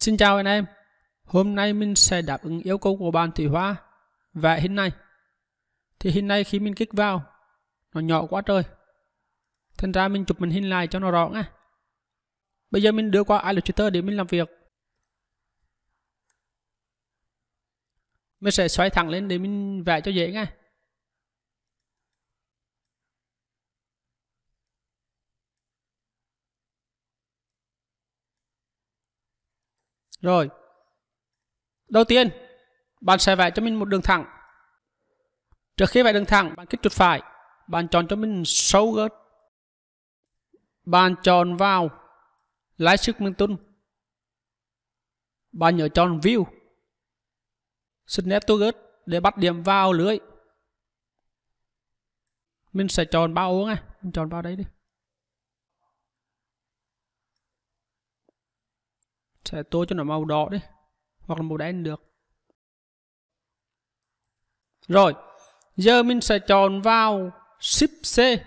Xin chào anh em, hôm nay mình sẽ đáp ứng yêu cầu của bạn thủy hóa và hình này. Thì hình này khi mình kích vào, nó nhỏ quá trời. Thành ra mình chụp mình hình lại cho nó rõ nha. Bây giờ mình đưa qua Illustrator để mình làm việc. Mình sẽ xoay thẳng lên để mình vẽ cho dễ nha. Rồi. Đầu tiên, bạn sẽ vẽ cho mình một đường thẳng. Trước khi vẽ đường thẳng, bạn kích chuột phải. Bạn chọn cho mình sâu gớt. Bạn chọn vào lái sức miếng tung. Bạn nhớ chọn view. nét Snap target để bắt điểm vào lưới. Mình sẽ chọn bao ống này. Mình chọn vào đấy đi. sẽ tô cho nó màu đỏ đấy hoặc là màu đen được rồi giờ mình sẽ chọn vào Shift C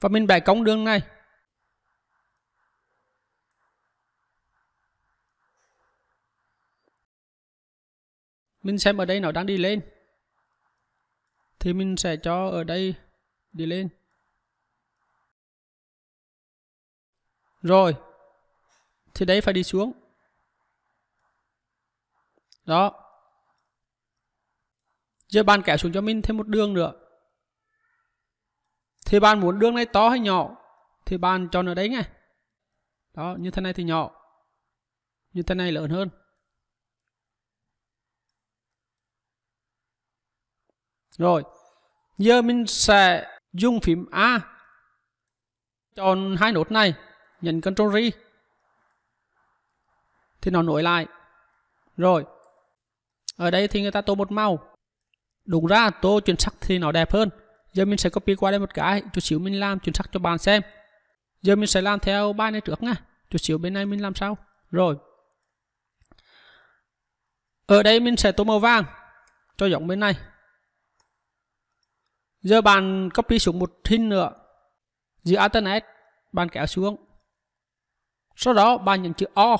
và mình bẻ cong đường này mình xem ở đây nó đang đi lên thì mình sẽ cho ở đây đi lên rồi thì đấy phải đi xuống đó giờ bạn kéo xuống cho mình thêm một đường nữa thì bạn muốn đường này to hay nhỏ thì bạn chọn ở đấy nghe đó như thế này thì nhỏ như thế này lớn hơn rồi giờ mình sẽ dùng phím A chọn hai nốt này nhấn Ctrl J thì nó nổi lại rồi ở đây thì người ta tô một màu đúng ra tô chuyển sắc thì nó đẹp hơn giờ mình sẽ copy qua đây một cái chút xíu mình làm chuyển sắc cho bạn xem giờ mình sẽ làm theo bài này trước nha chút xíu bên này mình làm sao rồi ở đây mình sẽ tô màu vàng cho giống bên này giờ bạn copy xuống một hình nữa giữa Alt bạn kéo xuống sau đó bạn nhấn chữ O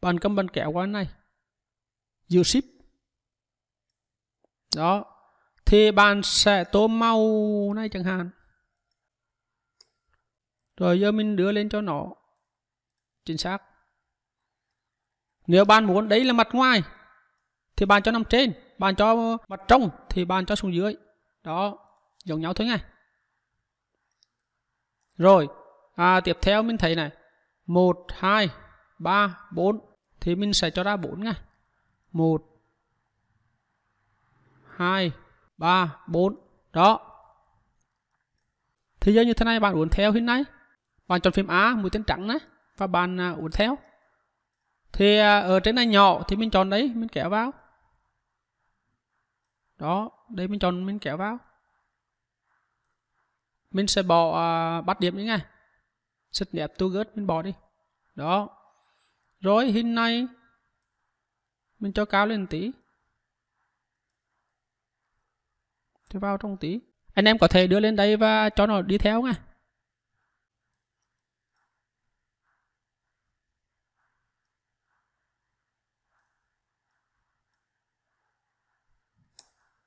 bàn cầm bàn kéo qua này you ship đó thì bạn sẽ tô màu này chẳng hạn rồi giờ mình đưa lên cho nó chính xác nếu bạn muốn đấy là mặt ngoài thì bạn cho nằm trên bạn cho mặt trong thì bạn cho xuống dưới đó giống nhau thôi ngay rồi à, tiếp theo mình thấy này 1 2 3 4 thì mình sẽ cho ra 4 nha 1 2 3 4 đó thì giờ như thế này bạn uốn theo hình này bạn chọn phím A mũi tên trắng này và bạn à, uốn theo thì à, ở trên này nhỏ thì mình chọn đấy mình kéo vào đó đây mình chọn mình kéo vào mình sẽ bỏ uh, à, bắt điểm đi ngay xịt đẹp tu gớt mình bỏ đi đó rồi hình này mình cho cao lên tí. Thì vào trong tí. Anh em có thể đưa lên đây và cho nó đi theo nha.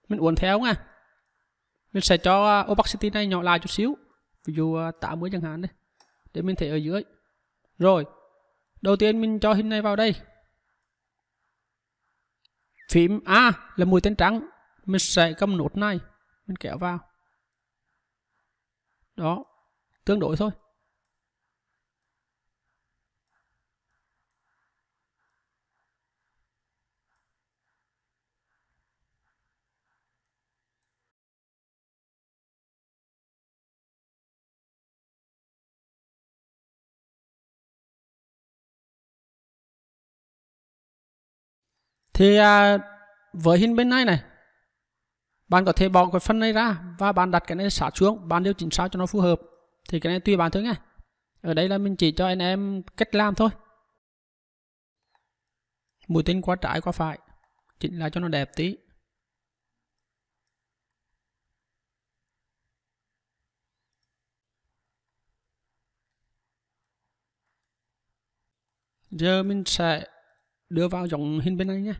Mình uốn theo nha. Mình sẽ cho ờ, opacity này nhỏ lại chút xíu. Ví dụ 80 ờ, chẳng hạn đây. Để mình thấy ở dưới. Rồi đầu tiên mình cho hình này vào đây phím A là mũi tên trắng mình sẽ cầm nốt này mình kéo vào đó tương đối thôi thì à, với hình bên này này bạn có thể bỏ cái phần này ra và bạn đặt cái này xả xuống bạn điều chỉnh sao cho nó phù hợp thì cái này tùy bạn thôi nha ở đây là mình chỉ cho anh em cách làm thôi mũi tên qua trái qua phải chỉnh lại cho nó đẹp tí giờ mình sẽ đưa vào dòng hình bên này nhé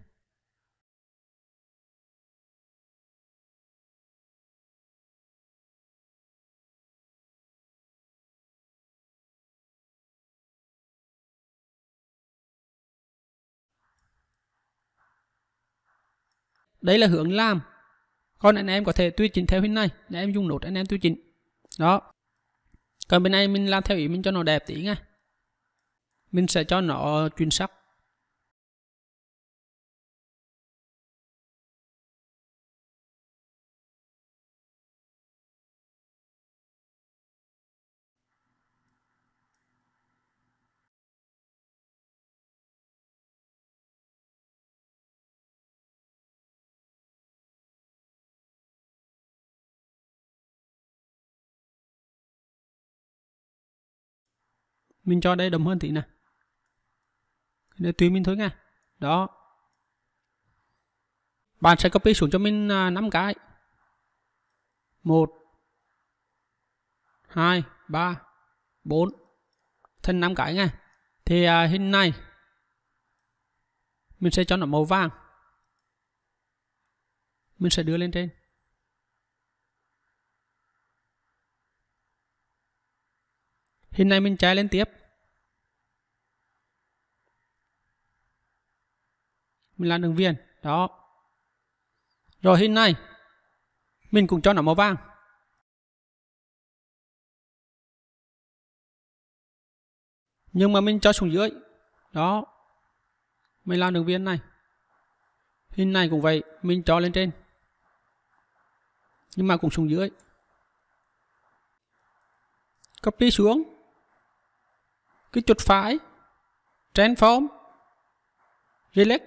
đây là hướng làm còn anh em có thể tùy chỉnh theo hình này để em dùng nốt anh em tùy chỉnh đó còn bên này mình làm theo ý mình cho nó đẹp tí nha mình sẽ cho nó chuyên sắc mình cho đây đậm hơn tí nè để tùy mình thôi nha đó bạn sẽ copy xuống cho mình 5 à, cái 1 2 3 4 thân 5 cái nha thì à, hình này mình sẽ cho nó màu vàng mình sẽ đưa lên trên Hình này mình trái lên tiếp. Mình làm đường viền. Đó. Rồi hình này. Mình cũng cho nó màu vàng. Nhưng mà mình cho xuống dưới. Đó. Mình làm đường viền này. Hình này cũng vậy. Mình cho lên trên. Nhưng mà cũng xuống dưới. Copy xuống cứ chuột phải transform select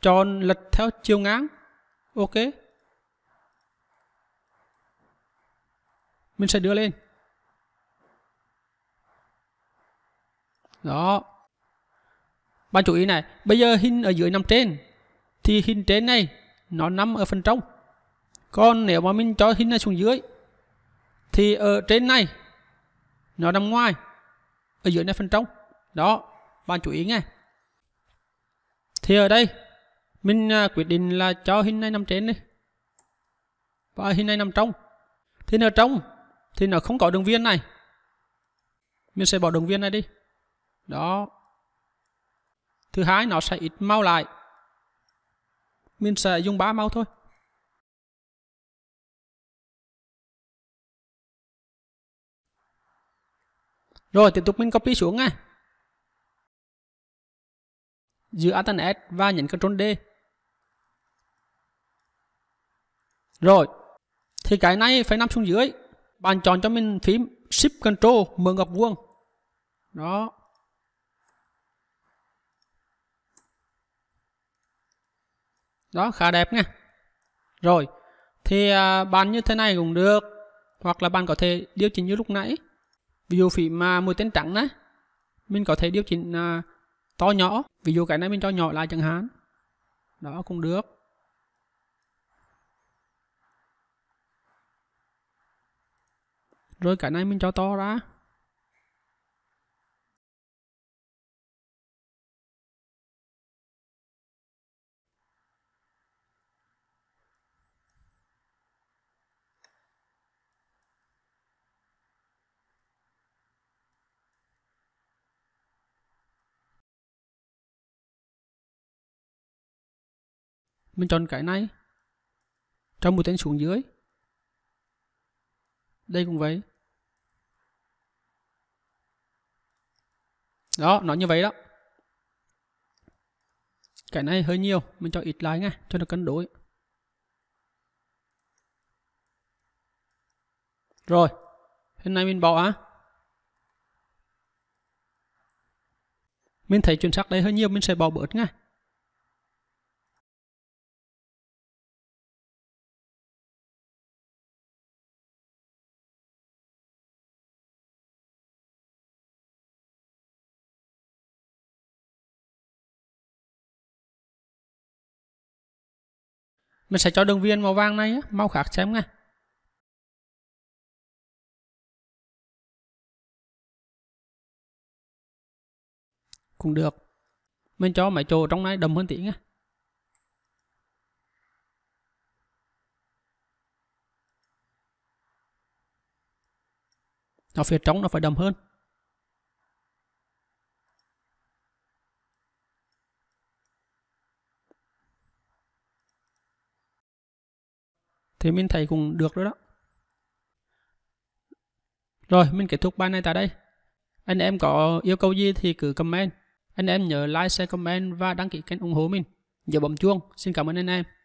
tròn lật theo chiều ngang ok mình sẽ đưa lên đó bạn chú ý này bây giờ hình ở dưới nằm trên thì hình trên này nó nằm ở phần trong còn nếu mà mình cho hình này xuống dưới thì ở trên này nó nằm ngoài ở dưới này phần trong đó bạn chú ý nghe thì ở đây mình à, quyết định là cho hình này nằm trên đi và hình này nằm trong thì ở trong thì nó không có đường viên này mình sẽ bỏ đường viên này đi đó thứ hai nó sẽ ít mau lại mình sẽ dùng ba mau thôi Rồi tiếp tục mình copy xuống nha. Giữ Alt S và nhấn Ctrl D. Rồi. Thì cái này phải nằm xuống dưới. Bạn chọn cho mình phím Shift Ctrl mở ngoặc vuông. Đó. Đó khá đẹp nha. Rồi. Thì à, bạn như thế này cũng được. Hoặc là bạn có thể điều chỉnh như lúc nãy ví dụ phím mà mũi tên trắng đấy, mình có thể điều chỉnh à, to nhỏ ví dụ cái này mình cho nhỏ lại chẳng hạn đó cũng được rồi cái này mình cho to ra mình chọn cái này trong mũi tên xuống dưới đây cũng vậy đó nó như vậy đó cái này hơi nhiều mình cho ít lại nha cho nó cân đối rồi hiện nay mình bỏ á mình thấy chuyển sắc đây hơi nhiều mình sẽ bỏ bớt ngay. mình sẽ cho đường viên màu vàng này màu khác xem ngay cũng được mình cho mấy chỗ trong này đầm hơn tí nha ở phía trong nó phải đầm hơn thì mình thấy cũng được rồi đó rồi mình kết thúc bài này tại đây anh em có yêu cầu gì thì cứ comment anh em nhớ like share comment và đăng ký kênh ủng hộ mình giờ bấm chuông xin cảm ơn anh em